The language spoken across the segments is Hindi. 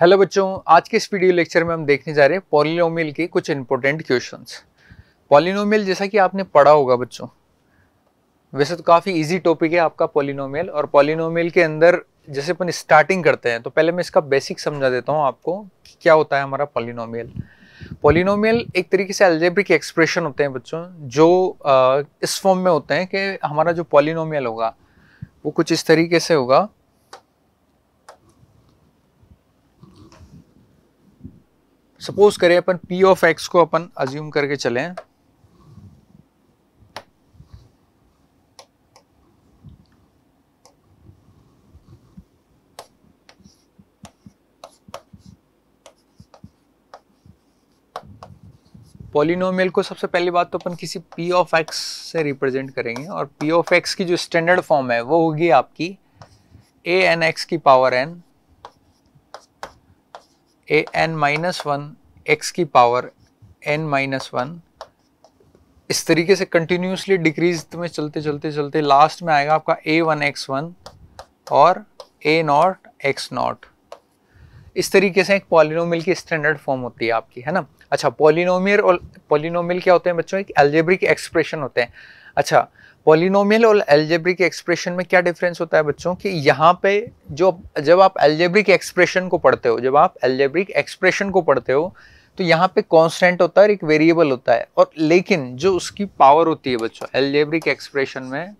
हेलो बच्चों आज के इस वीडियो लेक्चर में हम देखने जा रहे हैं पॉलिनोमियल के कुछ इंपॉर्टेंट क्वेश्चंस पॉलिनोमियल जैसा कि आपने पढ़ा होगा बच्चों वैसे तो काफ़ी इजी टॉपिक है आपका पॉलिनोमियल और पॉलिनोमियल के अंदर जैसे अपन स्टार्टिंग करते हैं तो पहले मैं इसका बेसिक समझा देता हूँ आपको क्या होता है हमारा पॉलिनोमियल पॉलिनोमियल एक तरीके से एल्जेब्रिक एक्सप्रेशन होते हैं बच्चों जो आ, इस फॉर्म में होते हैं कि हमारा जो पॉलिनोमियल होगा वो कुछ इस तरीके से होगा सपोज करें अपन पी ऑफ एक्स को अपन अज्यूम करके चले पॉलिनोमियल को सबसे पहली बात तो अपन किसी p ऑफ x से रिप्रेजेंट करेंगे और p ऑफ x की जो स्टैंडर्ड फॉर्म है वो होगी आपकी a n x की power n a n minus one x की पावर एन माइनस वन इस तरीके से कंटिन्यूसली डिक्रीज में चलते चलते चलते लास्ट में आएगा आपका ए वन एक्स वन और ए नॉट एक्स नॉट इस तरीके से एक पॉलिनोमियल की स्टैंडर्ड फॉर्म होती है आपकी है ना अच्छा पॉलिनोमियर और पॉलिनोमियल क्या होते हैं बच्चों एक एल्जेब्रिक एक्सप्रेशन होते हैं अच्छा पॉलिनोमियल और एल्जेब्रिक एक्सप्रेशन में क्या डिफरेंस होता है बच्चों कि यहाँ पे जो जब आप एल्जेब्रिक एक्सप्रेशन को पढ़ते हो जब आप एल्जेब्रिक एक्सप्रेशन को पढ़ते हो तो यहाँ पे कांस्टेंट होता है और एक वेरिएबल होता है और लेकिन जो उसकी पावर होती है बच्चों एल्जेब्रिक एक्सप्रेशन में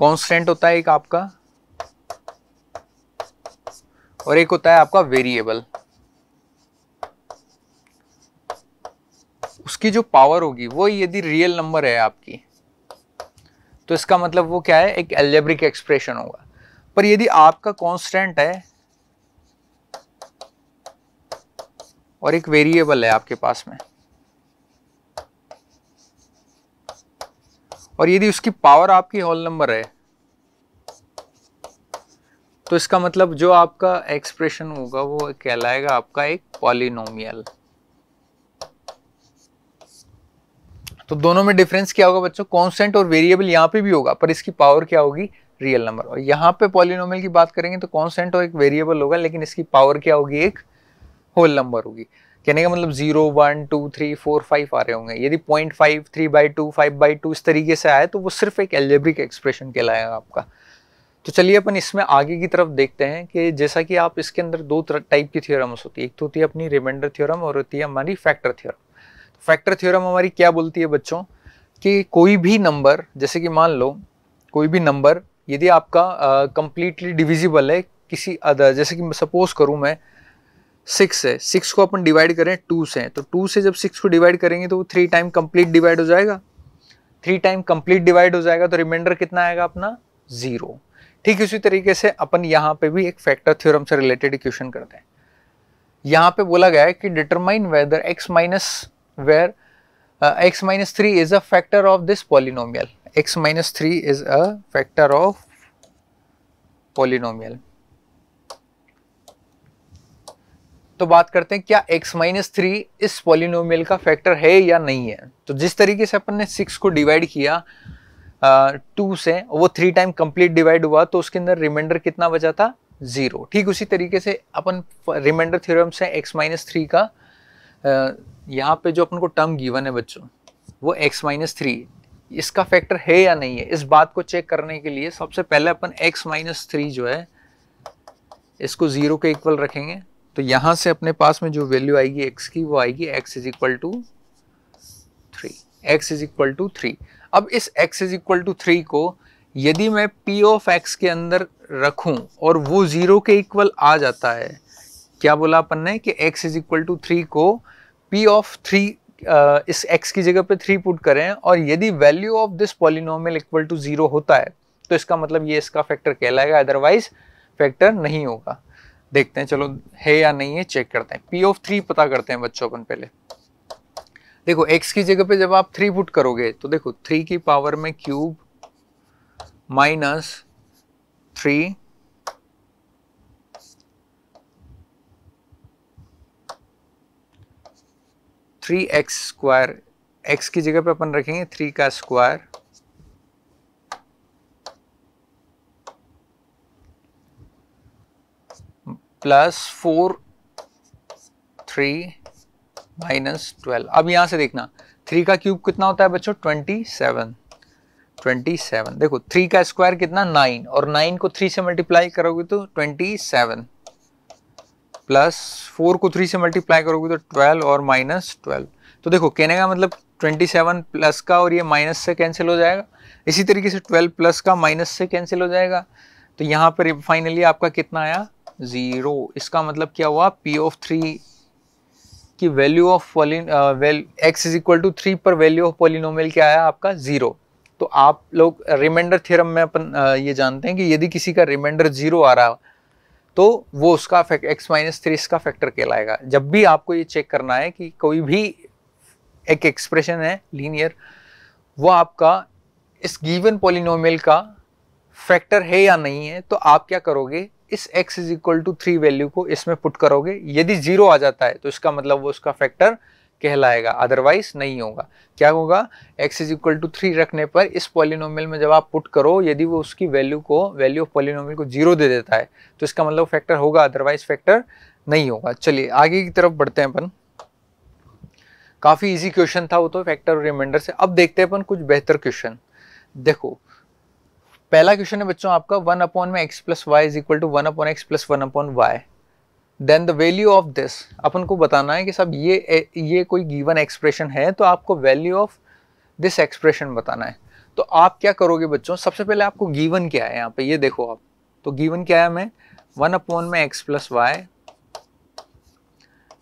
कांस्टेंट होता है एक आपका और एक होता है आपका वेरिएबल उसकी जो पावर होगी वो यदि रियल नंबर है आपकी तो इसका मतलब वो क्या है एक एल्जेब्रिक एक्सप्रेशन होगा पर यदि आपका कांस्टेंट है और एक वेरिएबल है आपके पास में और यदि उसकी पावर आपकी होल नंबर है तो इसका मतलब जो आपका एक्सप्रेशन होगा वो कहलाएगा आपका एक पॉलिनोमियल तो दोनों में डिफरेंस क्या होगा बच्चों कॉन्स्टेंट और वेरिएबल यहाँ पे भी होगा पर इसकी पावर क्या होगी रियल नंबर और यहाँ पे पॉलिनोमल की बात करेंगे तो कॉन्स्टेंट और एक वेरिएबल होगा लेकिन इसकी पावर क्या होगी एक होल नंबर होगी कहने का मतलब zero one two three four five आ रहे होंगे यदि point five three by two five by two इस तरीके से आए तो वो सिर्फ एक एल्जेब्रिक एक्सप्रेशन कहलाएगा आपका तो चलिए अपन इसमें आगे की तरफ देखते हैं कि जैसा कि आप इसके अंदर दो टाइप की थियोरम्स होती है एक तो होती है अपनी रिमाइंडर थियोरम और होती है हमारी फैक्टर थियोरम फैक्टर थ्योरम हमारी क्या बोलती है बच्चों कि कोई भी नंबर जैसे कि मान लो कोई भी नंबर यदि आपका कंप्लीटली uh, डिविजिबल है किसी अदर जैसे कि सपोज करूँ मैं सिक्स है सिक्स को अपन डिवाइड करें टू से तो टू से जब सिक्स को डिवाइड करेंगे तो वो थ्री टाइम कंप्लीट डिवाइड हो जाएगा थ्री टाइम कंप्लीट डिवाइड हो जाएगा तो रिमाइंडर कितना आएगा अपना ज़ीरो ठीक उसी तरीके से अपन यहाँ पे भी एक फैक्टर थ्योरम से रिलेटेड इक्वेशन करते हैं यहाँ पे बोला गया है कि determine whether x minus where uh, x minus 3 is a factor of this polynomial x minus 3 is a factor of polynomial तो बात करते हैं क्या x माइनस थ्री इस पॉलिनोमियल का फैक्टर है या नहीं है तो जिस तरीके से अपन ने सिक्स को डिवाइड किया टू uh, से वो थ्री टाइम कंप्लीट डिवाइड हुआ तो उसके अंदर रिमाइंडर कितना बचा था जीरो ठीक उसी तरीके से अपन रिमाइंडर थ्योरम से x माइनस थ्री का uh, यहाँ पे जो अपन को टर्म गिवन है बच्चों वो x माइनस थ्री इसका फैक्टर है या नहीं है इस बात को चेक करने के लिए सबसे पहले अपन x माइनस थ्री जो है इसको ज़ीरो के इक्वल रखेंगे तो यहाँ से अपने पास में जो वैल्यू आएगी x की वो आएगी x is equal to three x is equal to three अब इस x is equal to three को यदि मैं p ऑफ x के अंदर रखूं और वो ज़ीरो के इक्वल आ जाता है क्या बोला अपन ने कि x is equal to three को पी ऑफ थ्री इस एक्स की जगह पे थ्री पुट करें और यदि value of this polynomial equal to zero होता है तो इसका मतलब ये इसका फैक्टर कहलाएगा अदरवाइज फैक्टर नहीं होगा देखते हैं चलो है या नहीं है चेक करते हैं पी ऑफ थ्री पता करते हैं बच्चों अपन पहले देखो x की जगह पे जब आप थ्री पुट करोगे तो देखो थ्री की पावर में cube minus three three x square x की जगह पे अपन रखेंगे थ्री का square plus four three minus twelve अब यहां से देखना थ्री का क्यूब कितना होता है बच्चों ट्वेंटी सेवन ट्वेंटी सेवन देखो थ्री का स्क्वायर कितना नाइन और नाइन को थ्री से मल्टीप्लाई करोगे तो ट्वेंटी सेवन प्लस फोर को थ्री से मल्टीप्लाई करोगे तो ट्वेल्व और माइनस ट्वेल्व तो देखो कहने का मतलब ट्वेंटी सेवन प्लस का और ये माइनस से कैंसिल हो जाएगा इसी तरीके से ट्वेल्व प्लस का माइनस से कैंसिल हो जाएगा तो यहाँ पर फाइनली आपका कितना आया ज़ीरो इसका मतलब क्या हुआ पी ऑफ थ्री की value of poly well x is equal to three पर वैल्यू ऑफ पोलिनोमल क्या आया आपका ज़ीरो तो आप लोग रिमाइंडर थ्योरम में अपन ये जानते हैं कि यदि किसी का रिमाइंडर ज़ीरो आ रहा तो वो उसका एक्स माइनस थ्री इसका फैक्टर कहलाएगा जब भी आपको ये चेक करना है कि कोई भी एक एक्सप्रेशन है लीनियर वो आपका इस गिवन पॉलिनोमियल का फैक्टर है या नहीं है तो आप क्या करोगे इस x is equal to three value को इसमें पुट करोगे यदि जीरो आ जाता है तो इसका मतलब वो उसका फैक्टर कहलाएगा अदरवाइज नहीं होगा क्या होगा x is equal to three रखने पर इस पॉलिनोमियल में जब आप पुट करो यदि वो उसकी वैल्यू को वैल्यू ऑफ पॉलिनोमियल को जीरो दे देता है तो इसका मतलब फैक्टर होगा अदरवाइज फैक्टर नहीं होगा चलिए आगे की तरफ बढ़ते हैं अपन काफ़ी इजी क्वेश्चन था वो तो फैक्टर और रिमाइंडर से अब देखते हैं अपन कुछ बेहतर क्वेश्चन देखो पहला क्वेश्चन है बच्चों आपका वन अपॉन में x plus y is equal to one upon x plus one upon y then the value of this अपन को बताना है कि सब ये ये कोई गिवन एक्सप्रेशन है तो आपको वैल्यू ऑफ दिस एक्सप्रेशन बताना है तो आप क्या करोगे बच्चों सबसे पहले आपको गिवन क्या है यहाँ पे ये देखो आप तो गिवन क्या है मैं वन अपॉन में x plus y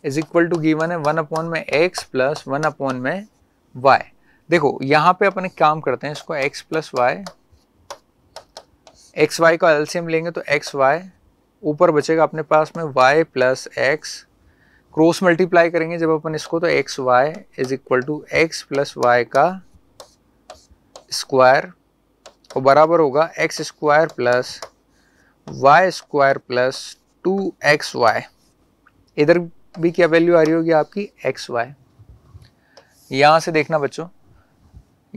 is equal to given है वन अपॉन में एक्स प्लस वन अपॉन में वाई देखो यहाँ पे अपन एक काम करते हैं इसको x plus y x y का एल्सियम लेंगे तो एक्स वाई ऊपर बचेगा अपने पास में y plus x cross multiply करेंगे जब अपन इसको तो x y is equal to x plus y का स्क्वायर और बराबर होगा x square plus y square plus two x y इधर भी क्या वैल्यू आ रही होगी आपकी एक्स वाई यहाँ से देखना बच्चों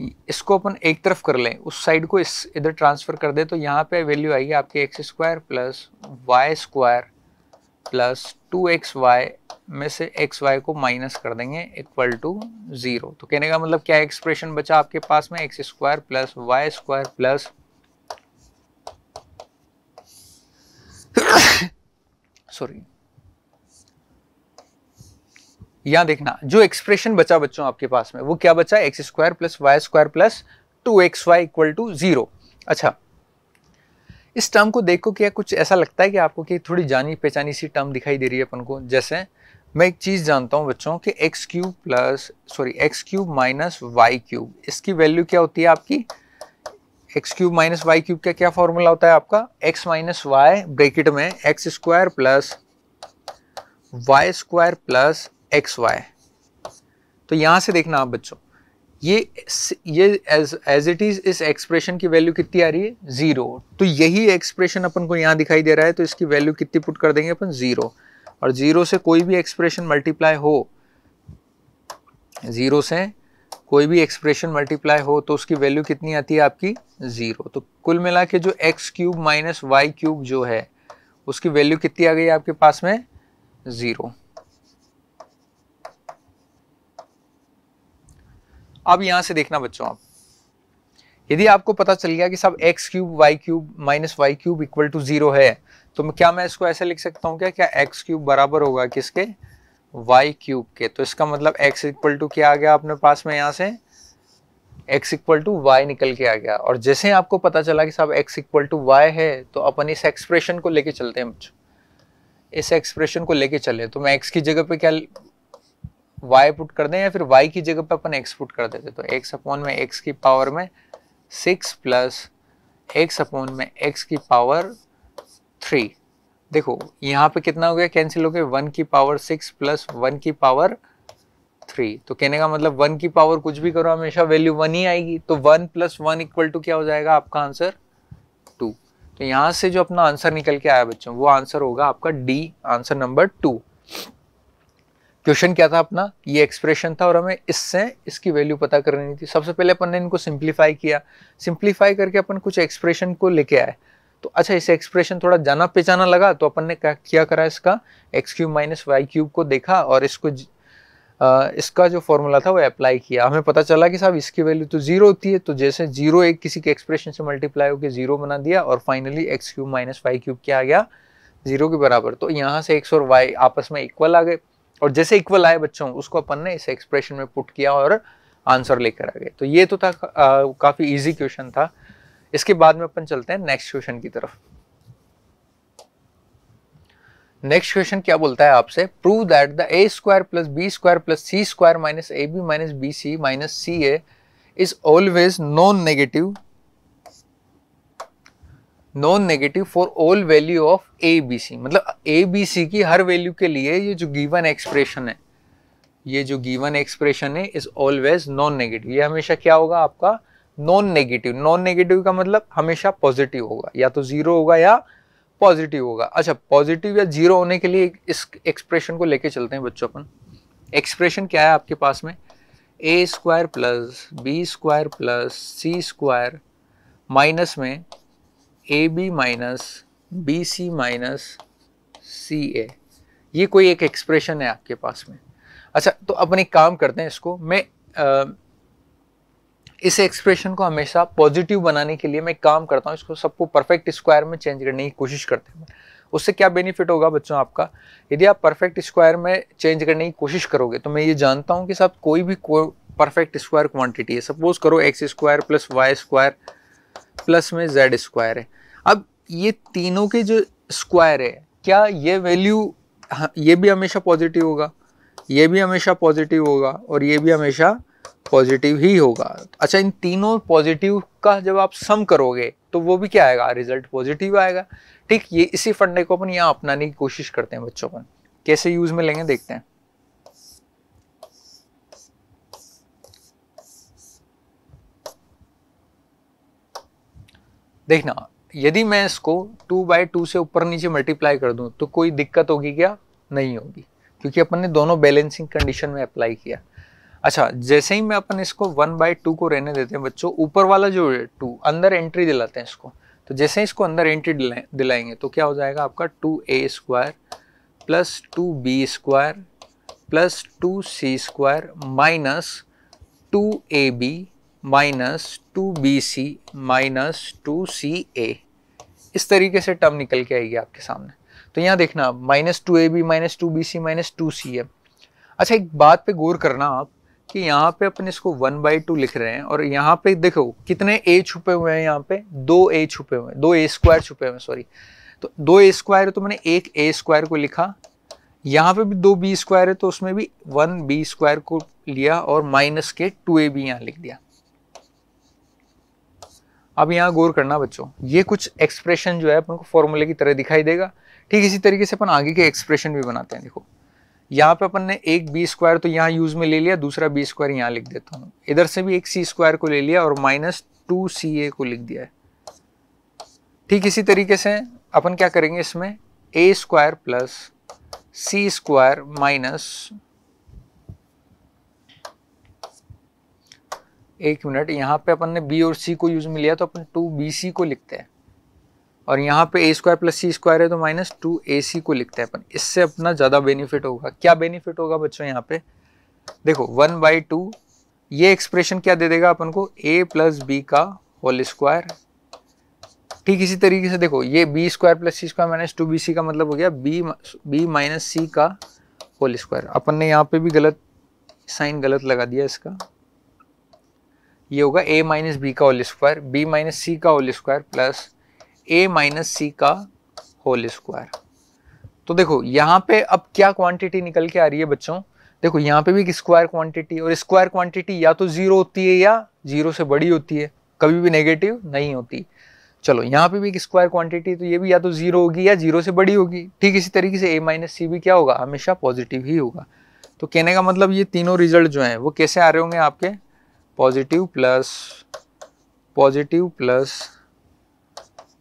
इसको अपन एक तरफ कर लें उस साइड को इस इधर ट्रांसफ़र कर दें तो यहाँ पे वैल्यू आएगी आपकी x square plus y square plus two x y में से एक्स वाई को माइनस कर देंगे इक्वल टू ज़ीरो तो कहने का मतलब क्या एक्सप्रेशन बचा आपके पास में x square plus y square plus sorry यहां देखना जो एक्सप्रेशन बचा बच्चों आपके पास में वो क्या बचा x square plus y square plus two x y equal to zero अच्छा इस टर्म को देखो क्या कुछ ऐसा लगता है कि आपको कि थोड़ी जानी पहचानी सी टर्म दिखाई दे रही है अपन को जैसे मैं एक चीज़ जानता हूँ बच्चों कि x cube plus sorry x cube minus y cube इसकी वैल्यू क्या होती है आपकी x cube minus y cube का क्या फॉर्मूला होता है आपका एक्स माइनस वाई ब्रेकेट में x square plus y square plus x y तो यहाँ से देखना आप बच्चों ये ये एज एज इट इज़ इस एक्सप्रेशन की वैल्यू कितनी आ रही है ज़ीरो तो यही एक्सप्रेशन अपन को यहाँ दिखाई दे रहा है तो इसकी वैल्यू कितनी पुट कर देंगे अपन ज़ीरो और ज़ीरो से कोई भी एक्सप्रेशन मल्टीप्लाई हो ज़ीरो से कोई भी एक्सप्रेशन मल्टीप्लाई हो तो उसकी वैल्यू कितनी आती है आपकी ज़ीरो तो कुल मिला के जो x cube minus y cube जो है उसकी वैल्यू कितनी आ गई आपके पास में ज़ीरो अब यहां से देखना बच्चों आप यदि आपको पता चल गया कि सब x cube y cube minus y cube equal to zero है तो क्या मैं इसको ऐसे लिख सकता हूँ क्या क्या एक्स क्यूब बराबर होगा किसके वाई क्यूब के तो इसका मतलब एक्स इक्वल टू क्या आ गया अपने पास में यहाँ से एक्स इक्वल टू वाई निकल के आ गया और जैसे आपको पता चला कि साहब एक्स इक्वल टू वाई है तो अपन इस एक्सप्रेशन को लेके चलते हैं इस एक्सप्रेशन को लेके चले तो मैं एक्स की जगह पे क्या y पुट कर दें या फिर y की जगह पे अपन x पुट कर देते तो x अपॉन में x की पावर में सिक्स प्लस एक्स अपॉन में x की पावर थ्री देखो यहाँ पे कितना हो गया कैंसिल हो गया वन की पावर सिक्स प्लस वन की पावर थ्री तो कहने का मतलब वन की पावर कुछ भी करो हमेशा वैल्यू वन ही आएगी तो one plus one equal to क्या हो जाएगा आपका आंसर टू तो यहाँ से जो अपना आंसर निकल के आया बच्चों वो आंसर होगा आपका D answer number two question क्या था अपना ये एक्सप्रेशन था और हमें इससे इसकी वैल्यू पता करनी थी सबसे पहले अपन ने इनको सिंप्लीफाई किया सिंप्लीफाई करके अपन कुछ एक्सप्रेशन को लेके आए तो अच्छा इसे एक्सप्रेशन थोड़ा जाना पहचाना लगा तो अपन ने क्या किया करा इसका x cube minus y cube को देखा और इसको ज, आ, इसका जो फॉर्मूला था वो अप्लाई किया हमें पता चला कि साहब इसकी वैल्यू तो जीरो होती है तो जैसे जीरो एक किसी के एक्सप्रेशन से मल्टीप्लाई होकर जीरो बना दिया और finally x cube minus y cube क्या आ गया जीरो के बराबर तो यहाँ से एक्स और वाई आपस में इक्वल आ गए और जैसे इक्वल आए बच्चों उसको अपन ने इस एक्सप्रेशन में पुट किया और आंसर लेकर आ गए तो ये तो था आ, काफ़ी ईजी क्वेश्चन था इसके बाद में अपन चलते हैं नेक्स्ट क्वेश्चन की तरफ नेक्स्ट क्वेश्चन क्या बोलता है आपसे prove that the a square plus b square plus c square minus a b minus b c minus c a is always non negative non negative for all value of a b c मतलब ए बी सी की हर वैल्यू के लिए ये जो गिवन एक्सप्रेशन है ये जो गिवन एक्सप्रेशन है इज ऑलवेज नॉन नेगेटिव ये हमेशा क्या होगा आपका नॉन नेगेटिव नॉन नेगेटिव का मतलब हमेशा पॉजिटिव होगा या तो जीरो होगा या पॉजिटिव होगा अच्छा पॉजिटिव या जीरो होने के लिए इस एक्सप्रेशन को लेके चलते हैं बच्चों अपन एक्सप्रेशन क्या है आपके पास में a square plus b square plus c square minus में a b minus b c minus c a ये कोई एक एक्सप्रेशन है आपके पास में अच्छा तो अपन एक काम करते हैं इसको मैं आ, इस एक्सप्रेशन को हमेशा पॉजिटिव बनाने के लिए मैं काम करता हूँ इसको सबको परफेक्ट स्क्वायर में चेंज करने की कोशिश करते हैं उससे क्या बेनिफिट होगा बच्चों आपका यदि आप परफेक्ट स्क्वायर में चेंज करने की कोशिश करोगे तो मैं ये जानता हूँ कि साहब कोई भी परफेक्ट स्क्वायर क्वांटिटी है सपोज करो x square plus y square plus में जेड स्क्वायर है अब ये तीनों के जो स्क्वायर है क्या ये वैल्यू हाँ, ये भी हमेशा पॉजिटिव होगा ये भी हमेशा पॉजिटिव होगा और ये भी हमेशा पॉजिटिव ही होगा अच्छा इन तीनों पॉजिटिव का जब आप सम करोगे तो वो भी क्या आएगा रिजल्ट पॉजिटिव आएगा ठीक ये इसी फंडे को अपन यहाँ अपनाने की कोशिश करते हैं बच्चों अपन कैसे यूज़ में लेंगे देखते हैं देखना यदि मैं इसको टू बाई टू से ऊपर नीचे मल्टीप्लाई कर दूं तो कोई दिक्कत होगी क्या नहीं होगी क्योंकि अपन ने दोनों बैलेंसिंग कंडीशन में अप्लाई किया अच्छा जैसे ही मैं अपन इसको वन बाई टू को रहने देते हैं बच्चों ऊपर वाला जो है टू अंदर एंट्री दिलाते हैं इसको तो जैसे ही इसको अंदर एंट्री दिलाएंगे तो क्या हो जाएगा आपका two a square plus two b square plus two c square minus two a b minus two b c minus two c a इस तरीके से टर्म निकल के आएगी आपके सामने तो यहाँ देखना आप minus two a b minus two b c minus two c um अच्छा एक बात पे गौर करना आप कि यहाँ पे अपन इसको वन बाई टू लिख रहे हैं और यहाँ पे देखो कितने ए छुपे हुए हैं यहाँ पे दो ए छुपे हुए हैं दो ए स्क्वायर छुपे हुए हैं सॉरी तो दो ए स्क्वायर है तो मैंने एक ए स्क्वायर को लिखा यहाँ पे भी दो बी स्क्वायर है तो उसमें भी वन बी स्क्वायर को लिया और माइनस के टू ए बी यहाँ लिख दिया अब यहाँ गौर करना बच्चों ये कुछ एक्सप्रेशन जो है अपन को फॉर्मूले की तरह दिखाई देगा ठीक इसी तरीके से अपन आगे के एक्सप्रेशन भी बनाते हैं देखो यहाँ पे अपन ने एक बी स्क्वायर तो यहाँ यूज में ले लिया दूसरा बी स्क्वायर यहाँ लिख देता हूँ इधर से भी एक सी स्क्वायर को ले लिया और माइनस टू सी ए को लिख दिया है ठीक इसी तरीके से अपन क्या करेंगे इसमें a square plus c square minus एक मिनट यहाँ पे अपन ने बी और सी को यूज़ में लिया तो अपन टू बी सी को लिखते हैं और यहाँ पे a square plus c square है तो माइनस टू ए सी को लिखते हैं अपन इससे अपना ज़्यादा बेनिफिट होगा क्या बेनिफिट होगा बच्चों यहाँ पे देखो वन बाई टू ये एक्सप्रेशन क्या दे देगा अपन को ए प्लस बी का होल स्क्वायर ठीक इसी तरीके से देखो ये b square plus c square minus two b c का मतलब हो गया बी बी माइनस सी का होल स्क्वायर अपन ने यहाँ पे भी गलत साइन गलत लगा दिया इसका ये होगा a माइनस बी का whole square b minus c का whole square plus a minus c का होल स्क्वायर तो देखो यहाँ पे अब क्या क्वांटिटी निकल के आ रही है बच्चों देखो यहाँ पे भी एक स्क्वायर क्वांटिटी और स्क्वायर क्वांटिटी या तो जीरो होती है या जीरो से बड़ी होती है कभी भी नेगेटिव नहीं होती चलो यहाँ पे भी एक स्क्वायर क्वांटिटी तो ये भी या तो जीरो होगी या जीरो से बड़ी होगी ठीक इसी तरीके से ए माइनस सी भी क्या होगा हमेशा पॉजिटिव ही होगा तो कहने का मतलब ये तीनों रिजल्ट जो हैं वो कैसे आ रहे होंगे आपके positive plus positive plus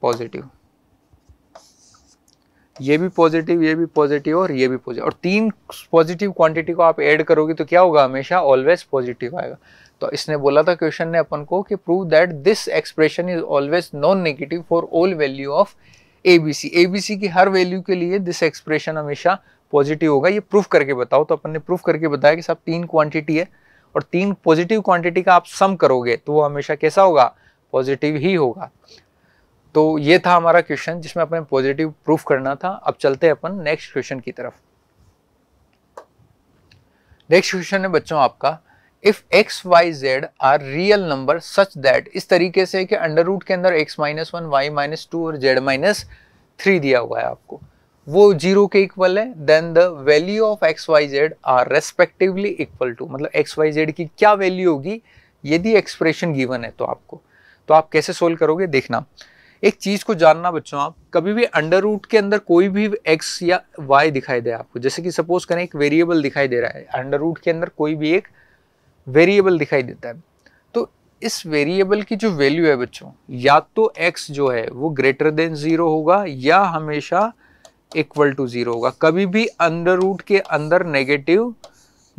positive ये भी पॉजिटिव ये भी पॉजिटिव और ये भी पॉजिटिव और तीन पॉजिटिव क्वांटिटी को आप ऐड करोगे तो क्या होगा हमेशा ऑलवेज पॉजिटिव आएगा तो इसने बोला था क्वेश्चन ने अपन को कि prove that this expression is always non negative for all value of a b c a b c की हर वैल्यू के लिए दिस एक्सप्रेशन हमेशा पॉजिटिव होगा ये प्रूफ करके बताओ तो अपन ने प्रूफ करके बताया कि साहब तीन क्वांटिटी है और तीन पॉजिटिव क्वांटिटी का आप सम करोगे तो वो हमेशा कैसा होगा पॉजिटिव ही होगा तो ये था हमारा क्वेश्चन जिसमें अपने पॉजिटिव प्रूफ करना था अब चलते हैं अपन नेक्स्ट क्वेश्चन की तरफ नेक्स्ट क्वेश्चन है बच्चों आपका if x y z are real number such that इस तरीके से कि अंडर रूट के अंदर x minus one y minus two और जेड माइनस थ्री दिया हुआ है आपको वो जीरो के इक्वल है then the value of x y z are respectively equal to मतलब एक्स वाई जेड की क्या वैल्यू होगी यदि एक्सप्रेशन गिवन है तो आपको तो आप कैसे सोल्व करोगे देखना एक चीज़ को जानना बच्चों आप कभी भी अंडर रूट के अंदर कोई भी एक्स या वाई दिखाई दे आपको जैसे कि सपोज करें एक वेरिएबल दिखाई दे रहा है अंडर रूट के अंदर कोई भी एक वेरिएबल दिखाई देता है तो इस वेरिएबल की जो वैल्यू है बच्चों या तो एक्स जो है वो ग्रेटर देन ज़ीरो होगा या हमेशा इक्वल टू ज़ीरो होगा कभी भी अंडर रूट के अंदर नेगेटिव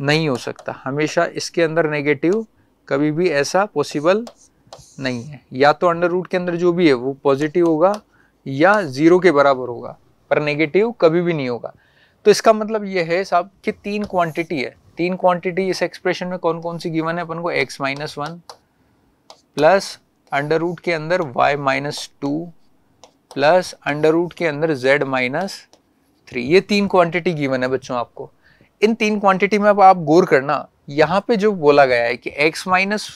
नहीं हो सकता हमेशा इसके अंदर नेगेटिव कभी भी ऐसा पॉसिबल नहीं है या तो अंडर रूट के अंदर जो भी है वो पॉजिटिव होगा या ज़ीरो के बराबर होगा पर नेगेटिव कभी भी नहीं होगा तो इसका मतलब ये है साहब कि तीन क्वांटिटी है तीन क्वांटिटी इस एक्सप्रेशन में कौन कौन सी गिवन है अपन को x minus one plus under root के अंदर y minus two plus under root के अंदर z माइनस थ्री ये तीन क्वांटिटी गिवन है बच्चों आपको इन तीन क्वांटिटी में अब आप गौर करना यहाँ पे जो बोला गया है कि x माइनस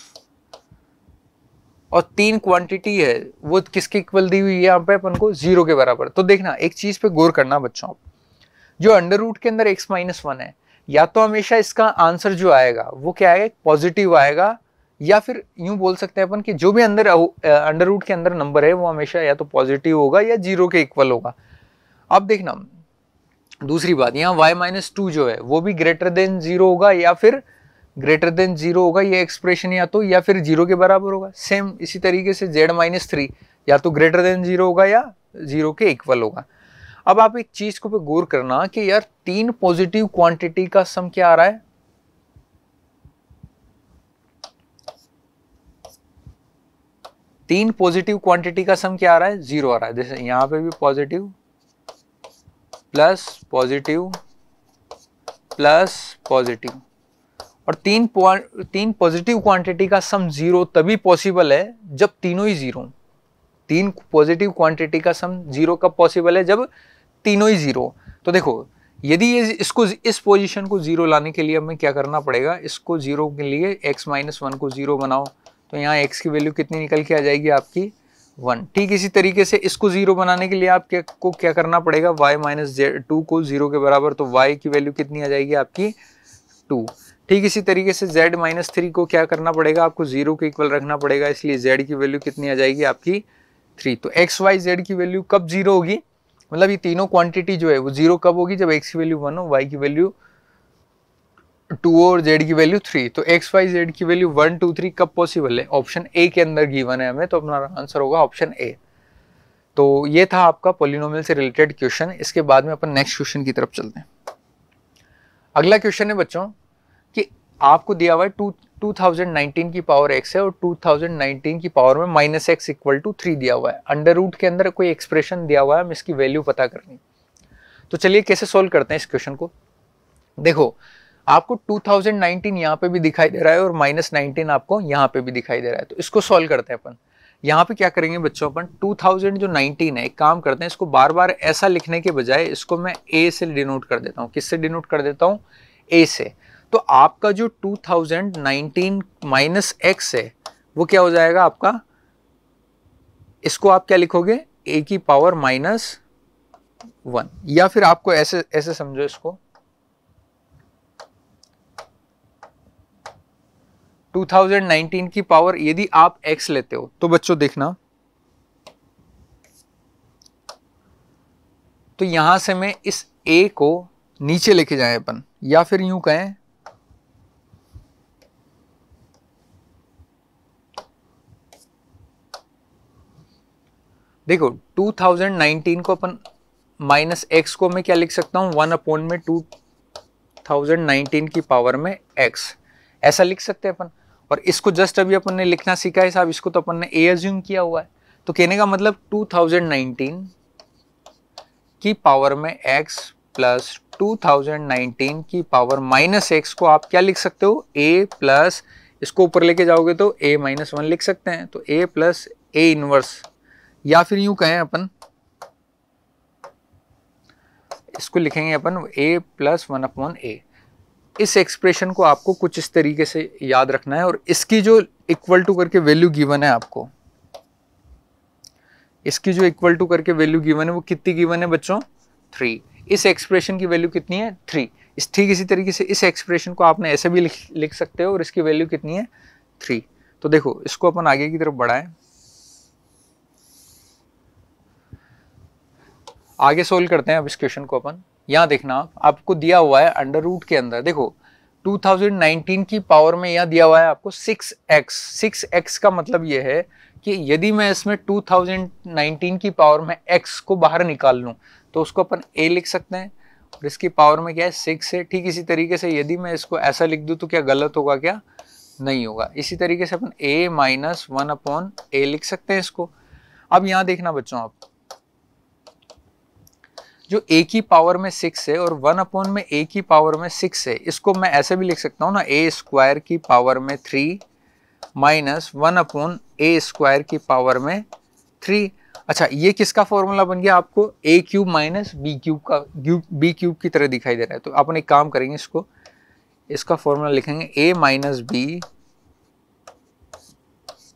और तीन क्वांटिटी है वो किसके इक्वल दी हुई है यहाँ पे अपन को जीरो के बराबर तो देखना एक चीज पे गौर करना बच्चों आप जो अंडर रूट के अंदर एक्स माइनस वन है या तो हमेशा इसका आंसर जो आएगा वो क्या आएगा पॉजिटिव आएगा या फिर यूं बोल सकते हैं अपन कि जो भी अंदर अंडर रूट के अंदर नंबर है वो हमेशा या तो पॉजिटिव होगा या जीरो के इक्वल होगा अब देखना दूसरी बात यहाँ वाई माइनस टू जो है वो भी ग्रेटर देन जीरो होगा या फिर ग्रेटर देन जीरो होगा ये एक्सप्रेशन या तो या फिर जीरो के बराबर होगा सेम इसी तरीके से जेड माइनस थ्री या तो ग्रेटर देन जीरो होगा या जीरो के इक्वल होगा अब आप एक चीज़ को पे गौर करना कि यार तीन पॉजिटिव क्वांटिटी का सम क्या आ रहा है तीन पॉजिटिव क्वांटिटी का सम क्या आ रहा है जीरो आ रहा है जैसे यहां पे भी positive plus positive plus positive और तीन तीन पॉजिटिव क्वांटिटी का सम जीरो तभी पॉसिबल है जब तीनों ही जीरो तीन पॉजिटिव क्वांटिटी का सम जीरो कब पॉसिबल है जब तीनों ही जीरो तो देखो यदि ये इसको इस पोजीशन को जीरो लाने के लिए हमें क्या करना पड़ेगा इसको जीरो के लिए एक्स माइनस वन को जीरो बनाओ तो यहाँ एक्स की वैल्यू कितनी निकल के आ जाएगी आपकी वन ठीक इसी तरीके से इसको ज़ीरो बनाने के लिए आपके क्या को क्या करना पड़ेगा वाई माइनस जेड टू को ज़ीरो के बराबर तो वाई की वैल्यू कितनी आ जाएगी आपकी टू ठीक इसी तरीके से जेड माइनस थ्री को क्या करना पड़ेगा आपको ज़ीरो के इक्वल रखना पड़ेगा इसलिए जेड की वैल्यू कितनी आ जाएगी आपकी थ्री तो एक्स वाई जेड की वैल्यू कब ज़ीरो होगी मतलब ये तीनों क्वांटिटी जो है वो ज़ीरो कब होगी जब एक्स की वैल्यू वन हो वाई की वैल्यू टू और जेड की वैल्यू थ्री तो एक्स वाई जेड की वैल्यू वन टू थ्री कब पॉसिबल है ऑप्शन ए के अंदर गिवन है हमें तो अपना आंसर होगा ऑप्शन ए तो ये था आपका पोलिनोमियल से रिलेटेड क्वेश्चन इसके बाद में अपन नेक्स्ट क्वेश्चन की तरफ चलते हैं अगला क्वेश्चन है बच्चों कि आपको दिया हुआ है टू 2019 की पावर एक्स है और 2019 की पावर में minus x equal to three दिया हुआ है अंडर रूट के अंदर कोई एक्सप्रेशन दिया हुआ है हम इसकी वैल्यू पता करनी तो चलिए कैसे सोल्व करते हैं इस क्वेश्चन को देखो आपको 2019 यहाँ पे भी दिखाई दे रहा है और माइनस नाइनटीन आपको यहाँ पे भी दिखाई दे रहा है तो इसको सॉल्व करते हैं अपन यहाँ पे क्या करेंगे बच्चों अपन 2000 जो 19 है एक काम करते हैं इसको बार बार ऐसा लिखने के बजाय इसको मैं ए से डिनोट कर देता हूँ किससे डिनोट कर देता हूँ ए से तो आपका जो 2019 थाउजेंड माइनस एक्स है वो क्या हो जाएगा आपका इसको आप क्या लिखोगे ए की पावर माइनस वन या फिर आपको ऐसे ऐसे समझो इसको 2019 की पावर यदि आप x लेते हो तो बच्चों देखना तो यहां से मैं इस a को नीचे लेके जाए अपन या फिर यूं कहें देखो 2019 को अपन माइनस एक्स को मैं क्या लिख सकता हूं वन अपोन में 2019 की पावर में एक्स ऐसा लिख सकते हैं अपन और इसको जस्ट अभी अपन ने लिखना सीखा है साहब इसको तो अपन ने ए एज्यूम किया हुआ है तो कहने का मतलब 2019 की पावर में x प्लस 2019 की पावर माइनस एक्स को आप क्या लिख सकते हो a प्लस इसको ऊपर लेके जाओगे तो a माइनस वन लिख सकते हैं तो a प्लस ए इनवर्स या फिर यूं कहें अपन इसको लिखेंगे अपन a plus one upon a इस एक्सप्रेशन को आपको कुछ इस तरीके से याद रखना है और इसकी जो इक्वल टू करके वैल्यू गिवन है आपको इसकी जो इक्वल टू करके वैल्यू गिवन है वो कितनी गिवन है बच्चों थ्री इस एक्सप्रेशन की वैल्यू कितनी है थ्री इस ठीक इसी तरीके से इस एक्सप्रेशन को आपने ऐसे भी लिख लिख सकते हो और इसकी वैल्यू कितनी है थ्री तो देखो इसको अपन आगे की तरफ बढ़ाए आगे सोल्व करते हैं अब इस क्वेश्चन को अपन यहाँ देखना आपको दिया हुआ है अंडर रूट के अंदर देखो 2019 की पावर में यहाँ दिया हुआ है आपको 6x 6x का मतलब यह है कि यदि मैं इसमें 2019 की पावर में x को बाहर निकाल लूँ तो उसको अपन a लिख सकते हैं और इसकी पावर में क्या है सिक्स है ठीक इसी तरीके से यदि मैं इसको ऐसा लिख दूँ तो क्या गलत होगा क्या नहीं होगा इसी तरीके से अपन a minus one upon a लिख सकते हैं इसको अब यहाँ देखना बच्चों आप जो ए की पावर में सिक्स है और वन अपॉन में ए की पावर में सिक्स है इसको मैं ऐसे भी लिख सकता हूँ ना ए स्क्वायर की पावर में three minus one upon a square की पावर में थ्री अच्छा ये किसका फॉर्मूला बन गया आपको a cube minus b cube का बी क्यूब की तरह दिखाई दे रहा है तो अपन एक काम करेंगे इसको इसका फॉर्मूला लिखेंगे ए माइनस बी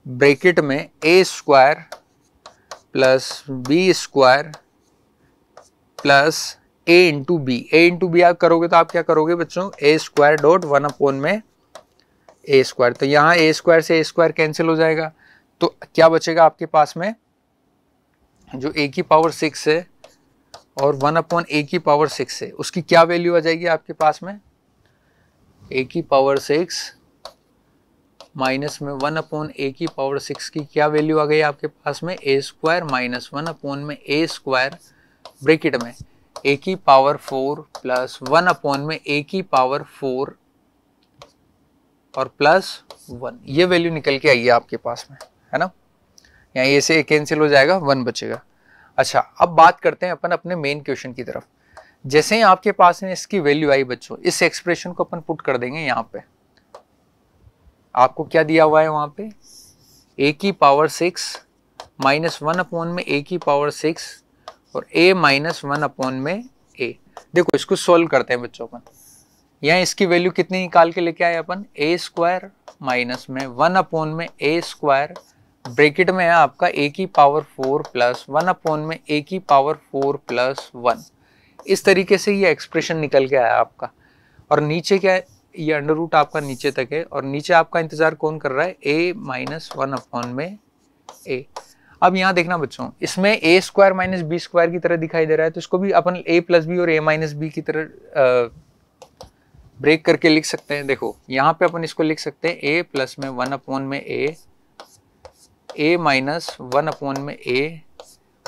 ब्रेकेट में a square plus b square plus a into b a into b आप करोगे तो आप क्या करोगे बच्चों a square dot one upon में ए स्क्वायर तो यहाँ ए स्क्वायर से ए स्क्वायर कैंसिल हो जाएगा तो क्या बचेगा आपके पास में जो ए की पावर सिक्स है और वन अपॉन ए की पावर सिक्स है उसकी क्या वैल्यू आ जाएगी आपके पास में ए की पावर सिक्स माइनस में वन अपॉन ए की पावर सिक्स की क्या वैल्यू आ गई आपके पास में a square minus one upon में ए स्क्वायर ब्रेकेट में ए की power four plus one upon में ए की पावर फोर और प्लस वन ये वैल्यू निकल के आई है आपके पास में है ना यहाँ ये से कैंसिल हो जाएगा वन बचेगा अच्छा अब बात करते हैं अपन अपने मेन क्वेश्चन की तरफ जैसे ही आपके पास में इसकी वैल्यू आई बच्चों इस एक्सप्रेशन को अपन पुट कर देंगे यहाँ पे आपको क्या दिया हुआ है वहाँ पे ए की power six minus one upon में ए की पावर सिक्स और a माइनस वन अपॉन में a देखो इसको सॉल्व करते हैं बच्चों अपन यहाँ इसकी वैल्यू कितनी निकाल के लेके आए अपन ए स्क्वायर माइनस में वन अपॉन में ए स्क्वायर ब्रेकेट में है आपका ए की power four plus one upon में ए की पावर फोर प्लस वन इस तरीके से ये एक्सप्रेशन निकल के आया आपका और नीचे क्या है ये अंडर रूट आपका नीचे तक है और नीचे आपका इंतजार कौन कर रहा है ए माइनस वन अपॉन में ए अब यहाँ देखना बच्चों इसमें a square minus b square की तरह दिखाई दे रहा है तो इसको भी अपन ए प्लस बी और ए माइनस बी की तरह ब्रेक करके लिख सकते हैं देखो यहाँ पे अपन इसको लिख सकते हैं ए प्लस में वन अपॉन में a a minus one upon में ए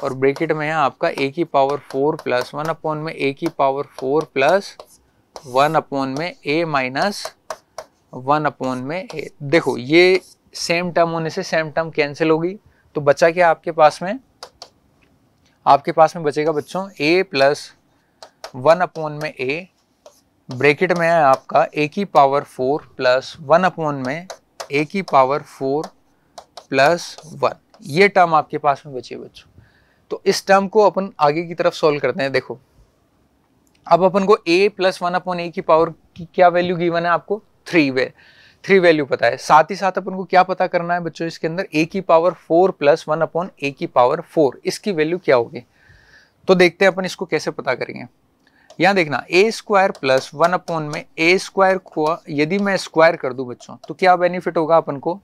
और ब्रेकेट में है आपका ए की power four plus one upon में ए की power four plus one upon में ए माइनस वन अपॉन में ए देखो ये सेम टर्म होने से सेम टर्म कैंसिल होगी तो बचा क्या आपके पास में आपके पास में बचेगा बच्चों ए प्लस वन अपोन में ए ब्रेकेट में है आपका a की power four plus one upon में a की पावर फोर प्लस वन ये टर्म आपके पास में बचे बच्चों तो इस टर्म को अपन आगे की तरफ सॉल्व करते हैं देखो अब अपन को a plus one upon a की पावर की क्या वैल्यू गिवन है आपको थ्री वे थ्री वैल्यू पता है साथ ही साथ अपन को क्या पता करना है बच्चों इसके अंदर ए की power four plus one upon a की पावर फोर इसकी वैल्यू क्या होगी तो देखते हैं अपन इसको कैसे पता करेंगे यहाँ देखना a square plus one upon में ए स्क्वायर को यदि मैं स्क्वायर कर दूं बच्चों तो क्या बेनिफिट होगा अपन को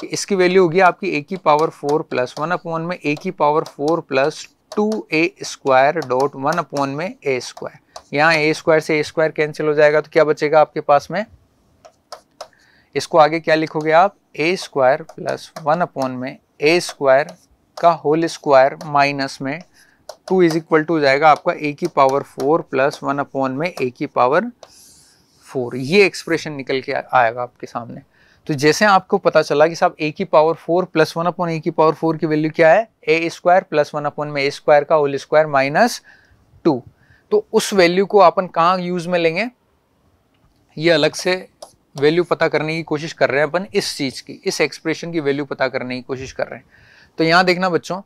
कि इसकी वैल्यू होगी आपकी ए की power four plus one upon में ए की power four plus two a square dot one upon में ए स्क्वायर यहाँ ए स्क्वायर से ए स्क्वायर कैंसिल हो जाएगा तो क्या बचेगा आपके पास में इसको आगे क्या लिखोगे आप a square plus one upon में ए स्क्वायर का होल स्क्वायर माइनस में टू इज इक्वल टू जाएगा आपका ए की power four plus one upon में ए की पावर फोर ये एक्सप्रेशन निकल के आएगा आपके सामने तो जैसे आपको पता चला कि साहब ए की power four plus one upon a की पावर फोर की वैल्यू क्या है a square plus one upon में ए स्क्वायर का होल स्क्वायर माइनस टू तो उस वैल्यू को अपन कहाँ यूज में लेंगे ये अलग से वैल्यू पता करने की कोशिश कर रहे हैं अपन इस चीज़ की इस एक्सप्रेशन की वैल्यू पता करने की कोशिश कर रहे हैं तो यहाँ देखना बच्चों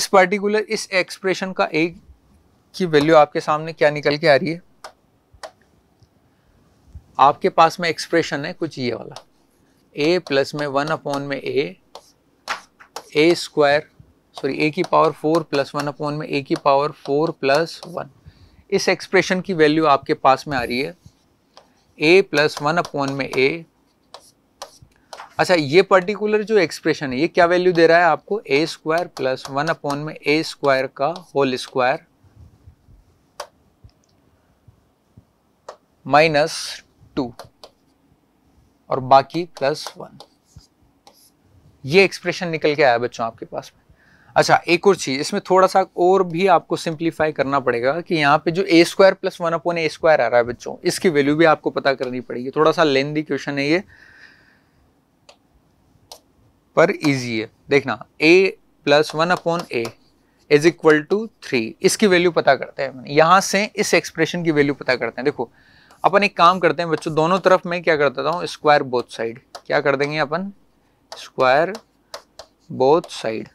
इस पर्टिकुलर इस एक्सप्रेशन का ए की वैल्यू आपके सामने क्या निकल के आ रही है आपके पास में एक्सप्रेशन है कुछ ये वाला ए प्लस में वन अपॉन में a a square sorry a की power four plus one upon में ए की पावर फोर प्लस वन इस एक्सप्रेशन की वैल्यू आपके पास में आ रही है ए प्लस वन अपॉन में ए अच्छा ये पर्टिकुलर जो एक्सप्रेशन है ये क्या वैल्यू दे रहा है आपको a square plus one upon में ए स्क्वायर का होल स्क्वायर माइनस टू और बाकी प्लस वन ये एक्सप्रेशन निकल के आया बच्चों आपके पास में अच्छा एक और चीज़ इसमें थोड़ा सा और भी आपको सिंप्लीफाई करना पड़ेगा कि यहाँ पे जो a square plus one upon a square आ रहा है बच्चों इसकी वैल्यू भी आपको पता करनी पड़ेगी थोड़ा सा लेंदी क्वेश्चन है ये पर इजी है देखना a plus one upon a is equal to three इसकी वैल्यू पता करते हैं यहाँ से इस एक्सप्रेशन की वैल्यू पता करते हैं देखो अपन एक काम करते हैं बच्चों दोनों तरफ मैं क्या कर देता हूँ स्क्वायर बोथ साइड क्या कर देंगे अपन स्क्वायर बोथ साइड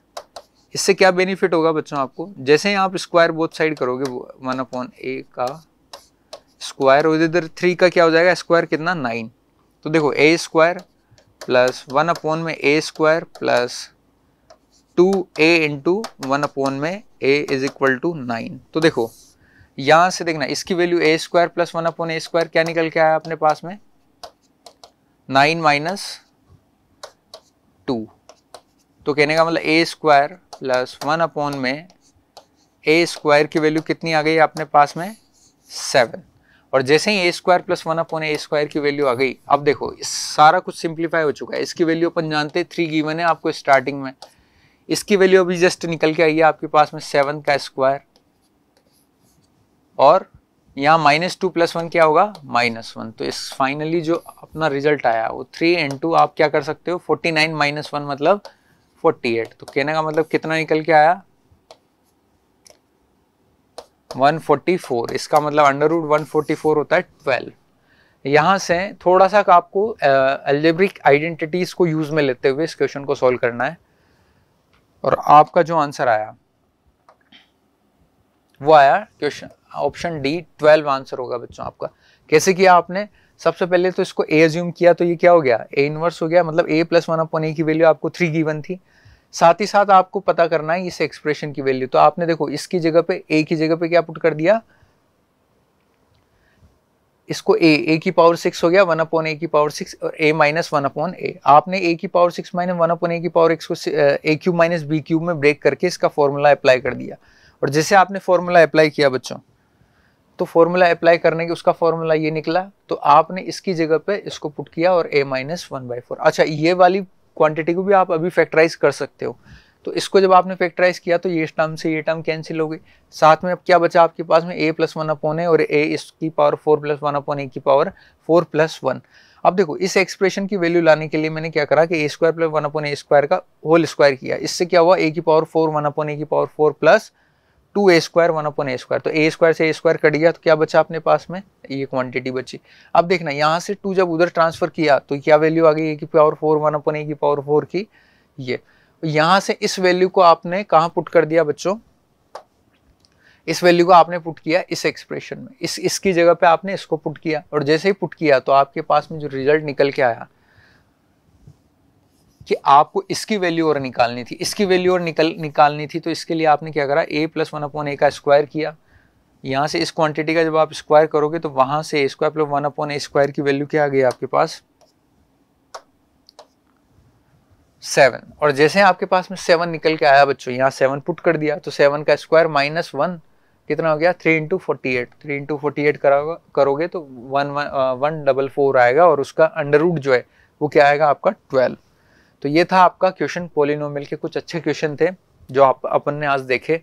इससे क्या बेनिफिट होगा बच्चों आपको जैसे ही आप स्क्वायर बोथ साइड करोगे वन अपॉन ए का स्क्वायर और इधर थ्री का क्या हो जाएगा स्क्वायर कितना नाइन तो देखो a square plus one upon में a square plus two a into one upon में a is equal to nine तो देखो यहाँ से देखना इसकी value a square plus one upon a square क्या निकल के आया अपने पास में नाइन माइनस टू तो कहने का मतलब a square plus one upon में ए स्क्वायर की वैल्यू कितनी आ गई आपने पास में सेवन और जैसे ही a square plus one upon a square की वैल्यू आ गई अब देखो सारा कुछ सिंप्लीफाई हो चुका है इसकी वैल्यू अपन जानते हैं थ्री गिवन है आपको स्टार्टिंग में इसकी वैल्यू अभी जस्ट निकल के आई है आपके पास में सेवन का स्क्वायर और यहाँ माइनस टू प्लस वन क्या होगा माइनस वन तो इस फाइनली जो अपना रिजल्ट आया वो थ्री इंटू आप क्या कर सकते हो फोर्टी नाइन माइनस वन मतलब फोर्टी एट तो कहने का मतलब कितना निकल के आया 144 इसका मतलब अंडर रूट 144 होता है 12 यहाँ से थोड़ा सा आपको एल्जेब्रिक आइडेंटिटीज को यूज में लेते हुए इस क्वेश्चन को सॉल्व करना है और आपका जो आंसर आया वो आया क्वेश्चन ऑप्शन डी 12 आंसर होगा बच्चों आपका कैसे किया आपने सबसे पहले तो इसको ए एज्यूम किया तो ये क्या हो गया ए इनवर्स हो गया मतलब a plus one upon a की वैल्यू आपको थ्री गिवन थी साथ ही साथ आपको पता करना है इस एक्सप्रेशन की वैल्यू तो आपने देखो इसकी जगह पे ए की जगह पे क्या पुट कर दिया इसको ए ए की पावर सिक्स हो गया वन अपॉन ए की पावर सिक्स और a minus one upon a आपने ए की power six minus one upon a की पावर एक्स को a cube minus b cube में ब्रेक करके इसका फॉर्मूला अप्लाई कर दिया और जैसे आपने फॉर्मूला अप्लाई किया बच्चों तो फॉर्मूला अप्लाई करने के उसका फॉर्मूला ये निकला तो आपने इसकी जगह पे इसको पुट किया और a minus one by four अच्छा ये वाली क्वांटिटी को भी आप अभी फैक्टराइज कर सकते हो तो इसको जब आपने फैक्टराइज किया तो ये टर्म से ये टर्म कैंसिल हो गई साथ में अब क्या बचा आपके पास में a plus one upon a और ए इसकी power four plus one upon a की पावर फोर प्लस वन अब देखो इस एक्सप्रेशन की वैल्यू लाने के लिए मैंने क्या करा कि a square plus one upon a square का होल स्क्वायर किया इससे क्या हुआ ए की power four one upon a की power four plus two a square one upon a square तो ए स्क्वायर से ए स्क्वायर कट गया तो क्या बचा अपने पास में ये क्वांटिटी बची अब देखना यहाँ से टू जब उधर ट्रांसफर किया तो क्या वैल्यू आ गई ए की power four one upon a की पावर फोर की ये यहाँ से इस वैल्यू को आपने कहाँ पुट कर दिया बच्चों इस वैल्यू को आपने पुट किया इस एक्सप्रेशन में इस इसकी जगह पे आपने इसको पुट किया और जैसे ही पुट किया तो आपके पास में जो रिजल्ट निकल के आया कि आपको इसकी वैल्यू और निकालनी थी इसकी वैल्यू और निकल निकालनी थी तो इसके लिए आपने क्या करा a plus one upon a का स्क्वायर किया यहाँ से इस क्वांटिटी का जब आप स्क्वायर करोगे तो वहाँ से a square plus one upon a square की वैल्यू क्या आ गई आपके पास सेवन और जैसे आपके पास में सेवन निकल के आया बच्चों यहाँ सेवन पुट कर दिया तो सेवन का स्क्वायर माइनस वन कितना हो गया three into forty eight three into forty eight करोगे तो वन वन डबल फोर आएगा और उसका अंडर रूट जो है वो क्या आएगा आपका ट्वेल्व तो ये था आपका क्वेश्चन पोलिनोमियल के कुछ अच्छे क्वेश्चन थे जो आप अपन ने आज देखे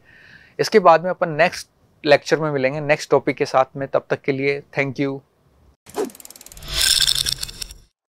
इसके बाद में अपन नेक्स्ट लेक्चर में मिलेंगे नेक्स्ट टॉपिक के साथ में तब तक के लिए थैंक यू